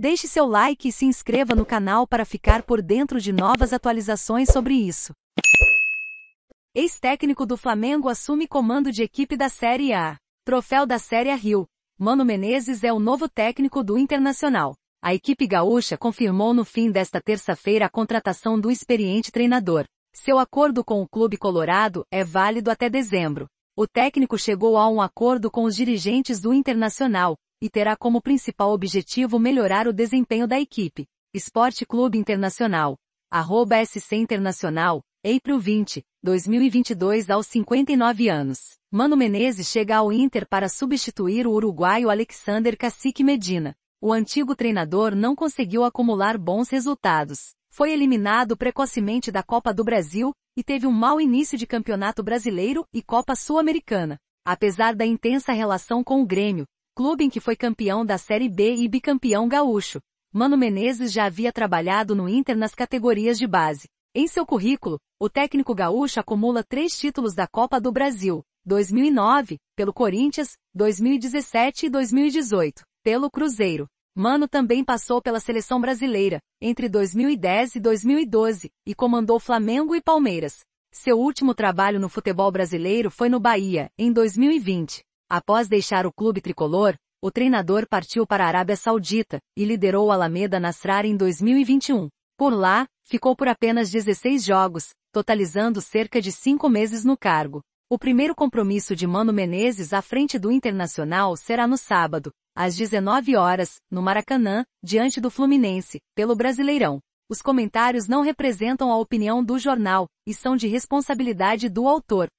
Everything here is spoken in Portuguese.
Deixe seu like e se inscreva no canal para ficar por dentro de novas atualizações sobre isso. Ex-técnico do Flamengo assume comando de equipe da Série A. Troféu da Série A Rio. Mano Menezes é o novo técnico do Internacional. A equipe gaúcha confirmou no fim desta terça-feira a contratação do experiente treinador. Seu acordo com o clube colorado é válido até dezembro. O técnico chegou a um acordo com os dirigentes do Internacional, e terá como principal objetivo melhorar o desempenho da equipe. Esporte Clube Internacional. Arroba SC Internacional, April 20, 2022 aos 59 anos. Mano Menezes chega ao Inter para substituir o uruguaio Alexander Cacique Medina. O antigo treinador não conseguiu acumular bons resultados. Foi eliminado precocemente da Copa do Brasil e teve um mau início de Campeonato Brasileiro e Copa Sul-Americana. Apesar da intensa relação com o Grêmio, clube em que foi campeão da Série B e bicampeão gaúcho. Mano Menezes já havia trabalhado no Inter nas categorias de base. Em seu currículo, o técnico gaúcho acumula três títulos da Copa do Brasil, 2009, pelo Corinthians, 2017 e 2018, pelo Cruzeiro. Mano também passou pela seleção brasileira, entre 2010 e 2012, e comandou Flamengo e Palmeiras. Seu último trabalho no futebol brasileiro foi no Bahia, em 2020. Após deixar o clube tricolor, o treinador partiu para a Arábia Saudita e liderou o Alameda Nasrar em 2021. Por lá, ficou por apenas 16 jogos, totalizando cerca de cinco meses no cargo. O primeiro compromisso de Mano Menezes à frente do Internacional será no sábado, às 19 horas, no Maracanã, diante do Fluminense, pelo Brasileirão. Os comentários não representam a opinião do jornal e são de responsabilidade do autor.